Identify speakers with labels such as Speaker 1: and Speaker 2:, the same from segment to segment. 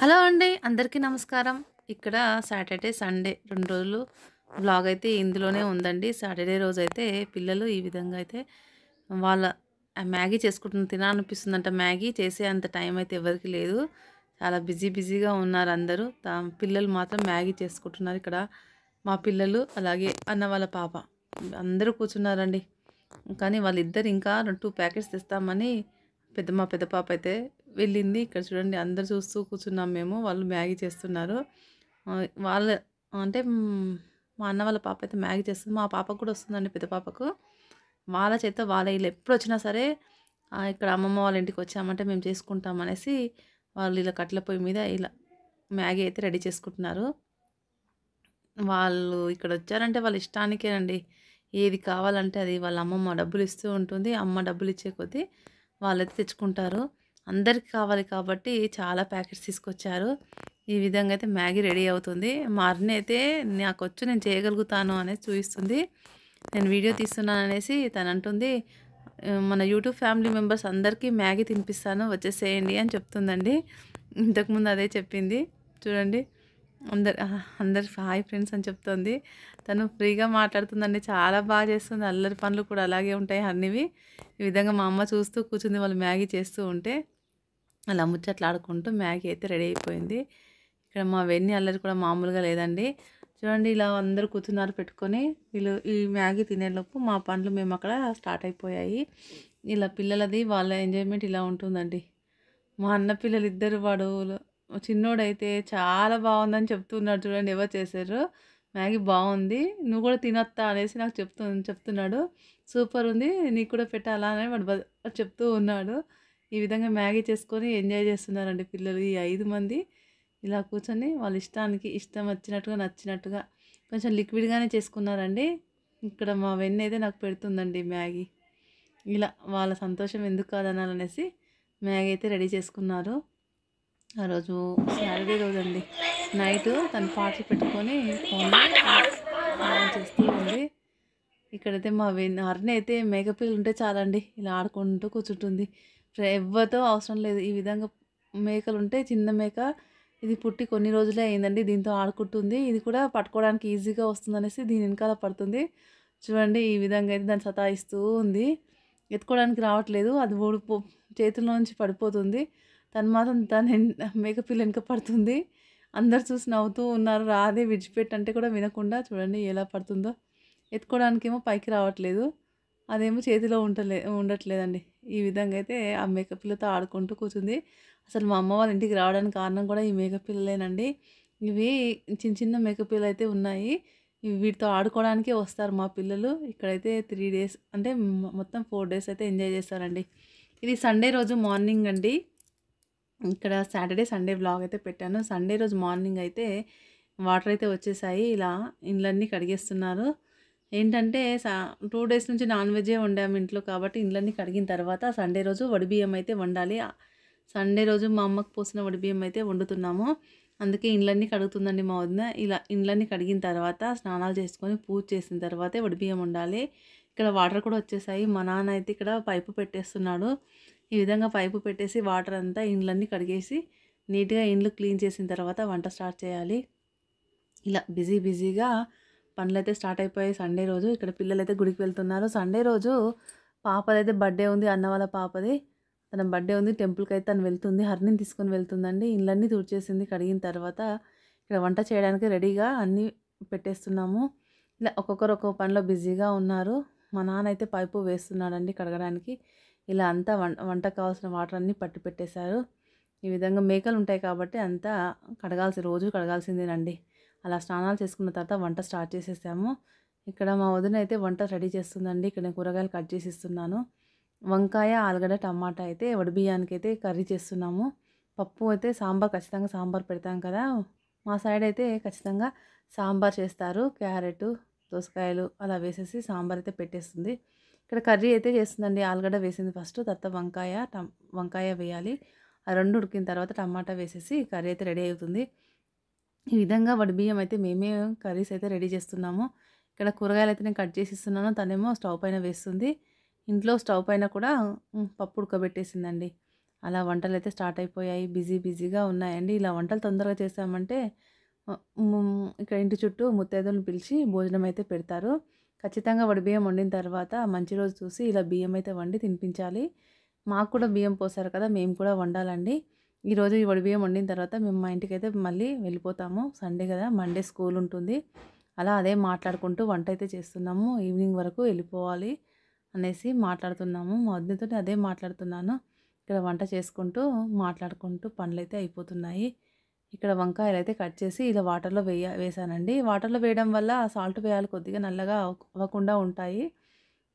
Speaker 1: hello అండి అందరికీ నమస్కారం ఇక్కడ సాటర్డే సండే రెండు రోజులు బ్లాగ్ అయితే ఇందులోనే ఉందండి సాటర్డే రోజు అయితే పిల్లలు ఈ విధంగా అయితే వాళ్ళ మ్యాగీ చేసుకుంటున్న తినాలనిపిస్తుందంట మ్యాగీ చేసే అంత టైం అయితే ఎవరికి లేదు చాలా బిజీ బిజీగా ఉన్నారు అందరూ పిల్లలు మాత్రం మ్యాగీ చేసుకుంటున్నారు ఇక్కడ మా పిల్లలు అలాగే అన్న వాళ్ళ పాప అందరూ కూర్చున్నారండి కానీ వాళ్ళిద్దరు ఇంకా టూ ప్యాకెట్స్ తెస్తామని పెద్ద మా పెద్ద పాప అయితే వెళ్ళింది ఇక్కడ చూడండి అందరు చూస్తూ కూర్చున్నాం మేము వాళ్ళు మ్యాగీ చేస్తున్నారు వాళ్ళ అంటే మా అన్న వాళ్ళ పాప అయితే మ్యాగీ చేస్తుంది మా పాపకు కూడా వస్తుందండి పెద్ద పాపకు వాళ్ళ చేత వాళ్ళ ఇల్లు ఎప్పుడు వచ్చినా సరే ఇక్కడ అమ్మమ్మ వాళ్ళ ఇంటికి వచ్చామంటే మేము చేసుకుంటాం అనేసి వాళ్ళు ఇలా కట్ల పొయ్యి మీద ఇలా మ్యాగీ అయితే రెడీ చేసుకుంటున్నారు వాళ్ళు ఇక్కడ వచ్చారంటే వాళ్ళ ఇష్టానికేనండి ఏది కావాలంటే అది వాళ్ళ అమ్మమ్మ డబ్బులు ఇస్తూ ఉంటుంది అమ్మ డబ్బులు ఇచ్చే కొద్దీ వాళ్ళైతే తెచ్చుకుంటారు అందరికి కావాలి కాబట్టి చాలా ప్యాకెట్స్ తీసుకొచ్చారు ఈ విధంగా అయితే మ్యాగీ రెడీ అవుతుంది మా అర్ని అయితే నాకు వచ్చి నేను చేయగలుగుతాను అనేది చూపిస్తుంది నేను వీడియో తీస్తున్నాను అనేసి తను అంటుంది మన యూట్యూబ్ ఫ్యామిలీ మెంబర్స్ అందరికీ మ్యాగీ తినిపిస్తాను వచ్చేసేయండి అని చెప్తుందండి ఇంతకుముందు అదే చెప్పింది చూడండి అందరు అందరు హాయ్ ఫ్రెండ్స్ అని చెప్తుంది తను ఫ్రీగా మాట్లాడుతుందండి చాలా బాగా చేస్తుంది అల్లరి పనులు కూడా అలాగే ఉంటాయి అన్నివి ఈ విధంగా మా అమ్మ చూస్తూ కూర్చుంది వాళ్ళు మ్యాగీ చేస్తూ ఉంటే అలా ఆడుకుంటూ మ్యాగీ అయితే రెడీ అయిపోయింది ఇక్కడ మా వెన్ని అల్లరి కూడా మామూలుగా లేదండి చూడండి ఇలా అందరు కూర్చున్నారు పెట్టుకొని వీళ్ళు ఈ మ్యాగీ తినేలోపు మా పనులు మేము అక్కడ స్టార్ట్ అయిపోయాయి ఇలా పిల్లలది వాళ్ళ ఎంజాయ్మెంట్ ఇలా ఉంటుందండి మా అన్న పిల్లలు ఇద్దరు వాడు చిన్నోడైతే చాలా బాగుందని చెప్తున్నాడు చూడండి ఎవరు చేశారు మ్యాగీ బాగుంది నువ్వు కూడా తినొత్తా అనేసి నాకు చెప్తు చెప్తున్నాడు సూపర్ ఉంది నీకు కూడా పెట్టాలా అని వాడు చెప్తూ ఉన్నాడు ఈ విధంగా మ్యాగీ చేసుకొని ఎంజాయ్ చేస్తున్నారండి పిల్లలు ఈ ఐదు మంది ఇలా కూర్చొని వాళ్ళ ఇష్టానికి ఇష్టం వచ్చినట్టుగా నచ్చినట్టుగా కొంచెం లిక్విడ్గానే చేసుకున్నారండి ఇక్కడ మా వెన్న అయితే నాకు పెడుతుందండి మ్యాగీ ఇలా వాళ్ళ సంతోషం ఎందుకు కాదనాలనేసి మ్యాగీ అయితే రెడీ చేసుకున్నారు ఆ రోజు సాటర్డే రోజు అండి నైట్ తన పాటలు పెట్టుకొని చేస్తూ ఉంది ఇక్కడైతే మా వెన్ అర్ని అయితే మేకపిల్లు ఉంటే చాలండి ఇలా ఆడుకుంటూ కూర్చుంటుంది ఎవ్వరితో అవసరం లేదు ఈ విధంగా మేకలు ఉంటే చిన్న మేక ఇది పుట్టి కొన్ని రోజులే అయిందండి దీంతో ఆడుకుంటుంది ఇది కూడా పట్టుకోవడానికి ఈజీగా వస్తుందనేసి దీని వెనకాల పడుతుంది చూడండి ఈ విధంగా అయితే దాన్ని సతాయిస్తూ ఉంది ఎత్తుకోవడానికి రావట్లేదు అది ఓడిపో చేతుల్లోంచి పడిపోతుంది తను మాత్రం దాని పిల్ల వెనుక పడుతుంది అందరు చూసి నవ్వుతూ ఉన్నారు రాదే విడిచిపెట్టంటే కూడా వినకుండా చూడండి ఎలా పడుతుందో ఎత్తుకోవడానికేమో పైకి రావట్లేదు అదేమో చేతిలో ఉండలే ఉండట్లేదండి ఈ విధంగా అయితే ఆ మేకప్ ఆడుకుంటూ కూర్చుంది అసలు మా అమ్మ వాళ్ళ ఇంటికి రావడానికి కారణం కూడా ఈ మేకప్ పిల్లలేనండి ఇవి చిన్న చిన్న మేకప్ పిల్లలు అయితే ఉన్నాయి వీటితో ఆడుకోవడానికే వస్తారు మా పిల్లలు ఇక్కడైతే త్రీ డేస్ అంటే మొత్తం ఫోర్ డేస్ అయితే ఎంజాయ్ చేస్తారండి ఇది సండే రోజు మార్నింగ్ అండి ఇక్కడ సాటర్డే సండే బ్లాగ్ అయితే పెట్టాను సండే రోజు మార్నింగ్ అయితే వాటర్ అయితే వచ్చేసాయి ఇలా ఇండ్లన్నీ కడిగేస్తున్నారు ఏంటంటే సా టూ డేస్ నుంచి నాన్ వెజే వండాము ఇంట్లో కాబట్టి ఇండ్లన్నీ కడిగిన తర్వాత సండే రోజు వడిబియ్యం అయితే వండాలి సండే రోజు మా అమ్మకు పోసిన వడిబియ్యం అయితే వండుతున్నాము అందుకే ఇండ్లన్నీ కడుగుతుందండి మా వదిన ఇలా ఇండ్లన్నీ కడిగిన తర్వాత స్నానాలు చేసుకొని పూజ చేసిన తర్వాతే వడిబియ్యం వండాలి ఇక్కడ వాటర్ కూడా వచ్చేసాయి మా నాన్న అయితే ఇక్కడ పైపు పెట్టేస్తున్నాడు ఈ విధంగా పైపు పెట్టేసి వాటర్ అంతా ఇండ్లన్నీ కడిగేసి నీట్గా ఇండ్లు క్లీన్ చేసిన తర్వాత వంట స్టార్ట్ చేయాలి ఇలా బిజీ బిజీగా పనులు అయితే స్టార్ట్ అయిపోయాయి సండే రోజు ఇక్కడ పిల్లలు అయితే గుడికి వెళ్తున్నారు సండే రోజు అయితే బర్త్డే ఉంది అన్న వాళ్ళ పాపది తన బర్త్డే ఉంది టెంపుల్కి అయితే తను వెళ్తుంది హర్ని తీసుకొని వెళ్తుందండి ఇళ్ళన్నీ తుడిచేసింది కడిగిన తర్వాత ఇక్కడ వంట చేయడానికి రెడీగా అన్నీ పెట్టేస్తున్నాము ఇలా ఒక్కొక్కరు ఒక్కొక్క పనిలో బిజీగా ఉన్నారు మా నాన్న అయితే పైపు వేస్తున్నాడండి కడగడానికి ఇలా అంతా వంట కావాల్సిన వాటర్ అన్నీ పట్టి పెట్టేశారు ఈ విధంగా మేకలు ఉంటాయి కాబట్టి అంతా కడగాల్సి రోజు కడగాల్సిందేనండి అలా స్నానాలు చేసుకున్న తర్వాత వంట స్టార్ట్ చేసేసాము ఇక్కడ మా వదిన అయితే వంట రెడీ చేస్తుందండి ఇక్కడ నేను కూరగాయలు కట్ చేసి ఇస్తున్నాను వంకాయ ఆలుగడ్డ టమాటా అయితే వడిబియ్యానికి అయితే కర్రీ చేస్తున్నాము పప్పు అయితే సాంబార్ ఖచ్చితంగా సాంబార్ పెడతాం కదా మా సైడ్ అయితే ఖచ్చితంగా సాంబార్ చేస్తారు క్యారెట్ దోసకాయలు అలా వేసేసి సాంబార్ అయితే పెట్టేస్తుంది ఇక్కడ కర్రీ అయితే చేస్తుందండి ఆలుగడ్డ వేసింది ఫస్ట్ తర్వాత వంకాయ టం వంకాయ వేయాలి ఆ రెండు ఉడికిన తర్వాత టమాటా వేసేసి కర్రీ అయితే రెడీ అవుతుంది ఈ విధంగా బియ్యం అయితే మేమే కర్రీస్ అయితే రెడీ చేస్తున్నాము ఇక్కడ కూరగాయలు అయితే నేను కట్ చేసి ఇస్తున్నాను తనేమో స్టవ్ పైన వేస్తుంది ఇంట్లో స్టవ్ పైన కూడా పప్పు ఉడకబెట్టేసిందండి అలా వంటలు అయితే స్టార్ట్ అయిపోయాయి బిజీ బిజీగా ఉన్నాయండి ఇలా వంటలు తొందరగా చేసామంటే ఇక్కడ ఇంటి చుట్టూ ముత్తైదులను పిలిచి భోజనం అయితే పెడతారు ఖచ్చితంగా బియ్యం వండిన తర్వాత మంచి రోజు చూసి ఇలా బియ్యం అయితే వండి తినిపించాలి మాకు కూడా బియ్యం పోసారు కదా మేము కూడా వండాలండి ఈరోజు ఈ బియ్యం వండిన తర్వాత మేము మా ఇంటికి అయితే మళ్ళీ వెళ్ళిపోతాము సండే కదా మండే స్కూల్ ఉంటుంది అలా అదే మాట్లాడుకుంటూ వంట అయితే చేస్తున్నాము ఈవినింగ్ వరకు వెళ్ళిపోవాలి అనేసి మాట్లాడుతున్నాము మా వద్దతో అదే మాట్లాడుతున్నాను ఇక్కడ వంట చేసుకుంటూ మాట్లాడుకుంటూ పనులు అయితే అయిపోతున్నాయి ఇక్కడ వంకాయలు అయితే కట్ చేసి ఇలా వాటర్లో వేయ వేసానండి వాటర్లో వేయడం వల్ల సాల్ట్ వేయాలి కొద్దిగా నల్లగా అవ్వకుండా ఉంటాయి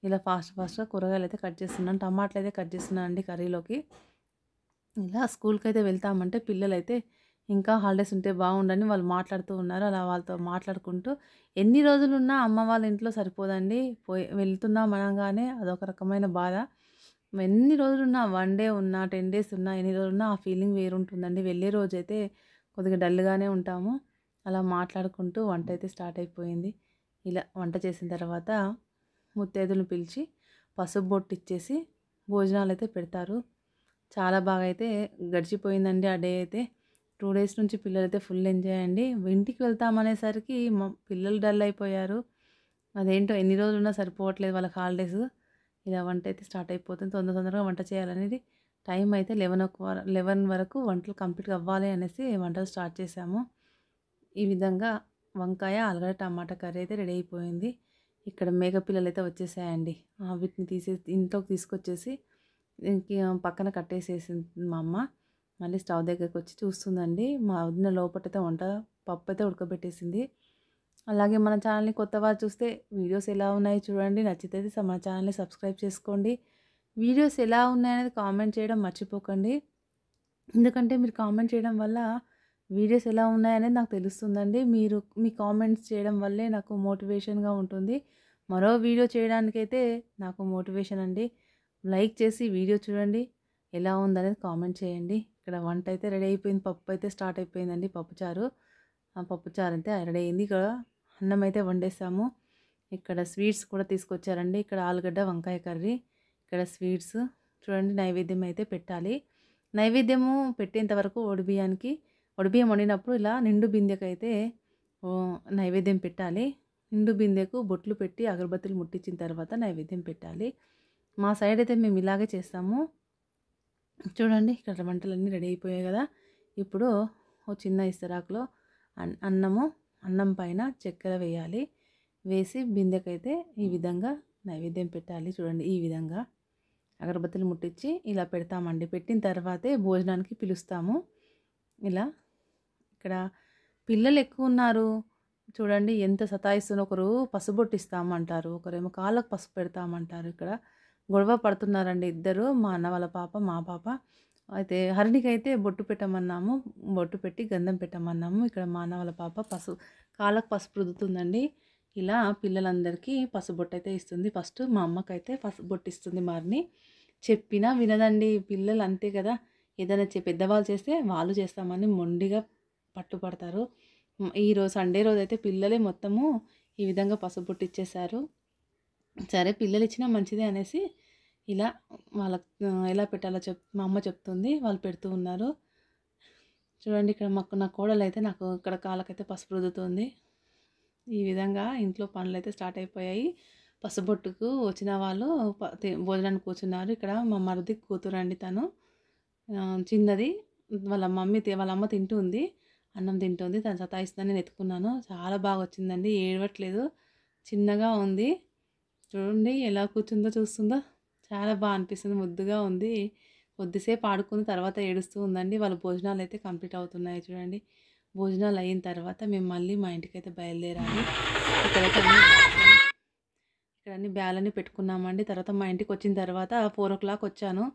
Speaker 1: ఇలా ఫాస్ట్ ఫాస్ట్గా కూరగాయలు అయితే కట్ చేస్తున్నాను టమాటాలు అయితే కట్ చేస్తున్నాను అండి కర్రీలోకి ఇలా స్కూల్కి అయితే వెళ్తామంటే పిల్లలైతే ఇంకా హాలిడేస్ ఉంటే బాగుండని వాళ్ళు మాట్లాడుతూ ఉన్నారు అలా వాళ్ళతో మాట్లాడుకుంటూ ఎన్ని రోజులు ఉన్నా అమ్మ వాళ్ళ ఇంట్లో సరిపోదండి పోయి వెళ్తున్నాం అనగానే అదొక రకమైన బాధ ఎన్ని రోజులు ఉన్నా వన్ డే ఉన్నా టెన్ డేస్ ఉన్నా ఎన్ని రోజులు ఆ ఫీలింగ్ వేరుంటుందండి వెళ్ళే రోజైతే కొద్దిగా డల్గానే ఉంటాము అలా మాట్లాడుకుంటూ వంట అయితే స్టార్ట్ అయిపోయింది ఇలా వంట చేసిన తర్వాత ముత్తైదులను పిలిచి పసుపు బొట్టు ఇచ్చేసి భోజనాలు అయితే పెడతారు చాలా బాగా అయితే గడిచిపోయిందండి ఆ డే అయితే టూ డేస్ నుంచి పిల్లలు అయితే ఫుల్ ఎంజాయ్ అండి ఇంటికి వెళ్తామనేసరికి మా పిల్లలు డల్ అయిపోయారు అదేంటో ఎన్ని రోజులు ఉన్నా సరిపోవట్లేదు వాళ్ళకి హాలిడేస్ ఇలా వంట అయితే స్టార్ట్ అయిపోతుంది తొందర తొందరగా వంట చేయాలనేది టైం అయితే లెవెన్ లెవెన్ వరకు వంటలు కంప్లీట్గా అవ్వాలి అనేసి వంటలు స్టార్ట్ చేసాము ఈ విధంగా వంకాయ ఆలుగడ్డ టమాటా కర్రీ అయితే రెడీ అయిపోయింది ఇక్కడ మేక పిల్లలు అయితే వచ్చేసాయండి వీటిని తీసేసి ఇంట్లోకి తీసుకొచ్చేసి పక్కన కట్టేసేసింది మా అమ్మ మళ్ళీ స్టవ్ దగ్గరికి వచ్చి చూస్తుందండి మా వదిన లోపటైతే వంట పప్పు అయితే ఉడకబెట్టేసింది అలాగే మన ఛానల్ని కొత్త వారు చూస్తే వీడియోస్ ఎలా ఉన్నాయి చూడండి నచ్చితే మన ఛానల్ని సబ్స్క్రైబ్ చేసుకోండి వీడియోస్ ఎలా ఉన్నాయనేది కామెంట్ చేయడం మర్చిపోకండి ఎందుకంటే మీరు కామెంట్ చేయడం వల్ల వీడియోస్ ఎలా ఉన్నాయనేది నాకు తెలుస్తుందండి మీరు మీ కామెంట్స్ చేయడం వల్లే నాకు మోటివేషన్గా ఉంటుంది మరో వీడియో చేయడానికైతే నాకు మోటివేషన్ అండి లైక్ చేసి వీడియో చూడండి ఎలా ఉందనేది కామెంట్ చేయండి ఇక్కడ వంట అయితే రెడీ అయిపోయింది పప్పు అయితే స్టార్ట్ అయిపోయిందండి పప్పుచారు పప్పుచారు అయితే రెడీ అయింది ఇక్కడ అన్నం అయితే వండేసాము ఇక్కడ స్వీట్స్ కూడా తీసుకొచ్చారండి ఇక్కడ ఆలుగడ్డ వంకాయ కర్రీ ఇక్కడ స్వీట్స్ చూడండి నైవేద్యం అయితే పెట్టాలి నైవేద్యము పెట్టేంతవరకు వరకు ఒడిబియ్యానికి ఒడిబియ్యం వండినప్పుడు ఇలా నిండు బిందెకైతే నైవేద్యం పెట్టాలి నిండు బిందెకు బొట్లు పెట్టి అగరబత్తులు ముట్టించిన తర్వాత నైవేద్యం పెట్టాలి మా సైడ్ అయితే మేము ఇలాగే చేస్తాము చూడండి ఇక్కడ వంటలన్నీ రెడీ అయిపోయాయి కదా ఇప్పుడు ఓ చిన్న ఇస్తరాకులో అన్నము అన్నం పైన చక్కెర వేయాలి వేసి బిందెకైతే ఈ విధంగా నైవేద్యం పెట్టాలి చూడండి ఈ విధంగా అగరబత్తులు ముట్టించి ఇలా పెడతామండి పెట్టిన తర్వాతే భోజనానికి పిలుస్తాము ఇలా ఇక్కడ పిల్లలు ఎక్కువ ఉన్నారు చూడండి ఎంత సతాయిస్తున్న ఒకరు పసుబొట్టిస్తామంటారు ఒకరేమో కాళ్ళకు పసుపు పెడతామంటారు ఇక్కడ గొడవ పడుతున్నారండి ఇద్దరు మా అన్న వాళ్ళ పాప మా పాప అయితే హరిణికి అయితే బొట్టు పెట్టమన్నాము బొట్టు పెట్టి గంధం పెట్టమన్నాము ఇక్కడ మా అన్న వాళ్ళ పాప పసు కాళ్ళకు పసుపు రుద్దుతుందండి ఇలా పిల్లలందరికీ పసుబొట్టు అయితే ఇస్తుంది ఫస్ట్ మా అమ్మకైతే పసుబొట్టు ఇస్తుంది మారిని చెప్పినా వినదండి పిల్లలు అంతే కదా ఏదైనా చె పెద్దవాళ్ళు చేస్తే వాళ్ళు చేస్తామని మొండిగా పట్టుపడతారు ఈరోజు సండే రోజు అయితే పిల్లలే మొత్తము ఈ విధంగా పసుబొట్టు ఇచ్చేశారు సరే పిల్లలు ఇచ్చినా మంచిదే అనేసి ఇలా వాళ్ళకి ఎలా పెట్టాలో చెప్ మా అమ్మ చెప్తుంది వాళ్ళు పెడుతూ ఉన్నారు చూడండి ఇక్కడ మాకు నా కోడలు అయితే నాకు ఇక్కడ కాళ్ళకైతే పసుపు రుద్దుతుంది ఈ విధంగా ఇంట్లో పనులు అయితే స్టార్ట్ అయిపోయాయి పసుబొట్టుకు వచ్చిన వాళ్ళు భోజనానికి కూర్చున్నారు ఇక్కడ మా మరిది అండి తను చిన్నది వాళ్ళ మమ్మీ వాళ్ళ అమ్మ తింటుంది అన్నం తింటుంది తను సతాయిస్తుందని నేను ఎత్తుకున్నాను చాలా బాగా వచ్చిందండి ఏడవట్లేదు చిన్నగా ఉంది చూడండి ఎలా కూర్చుందో చూస్తుందో చాలా బాగా అనిపిస్తుంది ముద్దుగా ఉంది కొద్దిసేపు ఆడుకున్న తర్వాత ఏడుస్తూ ఉందండి వాళ్ళ భోజనాలు అయితే కంప్లీట్ అవుతున్నాయి చూడండి భోజనాలు అయిన తర్వాత మేము మళ్ళీ మా ఇంటికి అయితే బయలుదేరాలి ఇక్కడ అన్ని బ్యాలని పెట్టుకున్నామండి తర్వాత మా ఇంటికి వచ్చిన తర్వాత ఫోర్ ఓ క్లాక్ వచ్చాను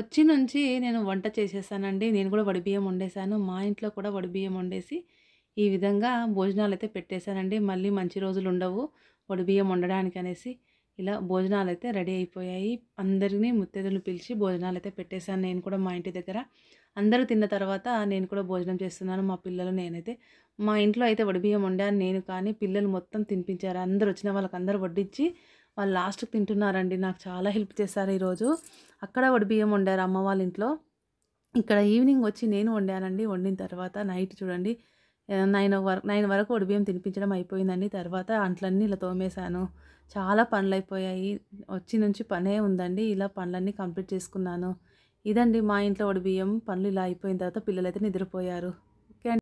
Speaker 1: వచ్చి నుంచి నేను వంట చేసేసానండి నేను కూడా వడిబియ్యం వండేసాను మా ఇంట్లో కూడా వడిబియ్యం వండేసి ఈ విధంగా భోజనాలు అయితే పెట్టేశానండి మళ్ళీ మంచి రోజులు ఉండవు వడిబియ్యం వండడానికి అనేసి ఇలా భోజనాలు అయితే రెడీ అయిపోయాయి అందరినీ ముత్తేదలు పిలిచి భోజనాలు అయితే పెట్టేశాను నేను కూడా మా ఇంటి దగ్గర అందరూ తిన్న తర్వాత నేను కూడా భోజనం చేస్తున్నాను మా పిల్లలు నేనైతే మా ఇంట్లో అయితే వడిబియ్యం వండాను నేను కానీ పిల్లలు మొత్తం తినిపించారు అందరు వచ్చిన వాళ్ళకి అందరూ వడ్డించి వాళ్ళు లాస్ట్కి తింటున్నారండి నాకు చాలా హెల్ప్ చేశారు ఈరోజు అక్కడ వడిబియ్యం వండారు అమ్మ వాళ్ళ ఇంట్లో ఇక్కడ ఈవినింగ్ వచ్చి నేను వండానండి వండిన తర్వాత నైట్ చూడండి నైన్ వరకు నైన్ వరకు ఒడిబియ్యం తినిపించడం అయిపోయిందండి తర్వాత అంట్లన్నీ ఇలా తోమేశాను చాలా పనులు అయిపోయాయి వచ్చి నుంచి పనే ఉందండి ఇలా పనులన్నీ కంప్లీట్ చేసుకున్నాను ఇదండి మా ఇంట్లో ఒడిబియ్యం పనులు ఇలా అయిపోయిన తర్వాత పిల్లలైతే నిద్రపోయారు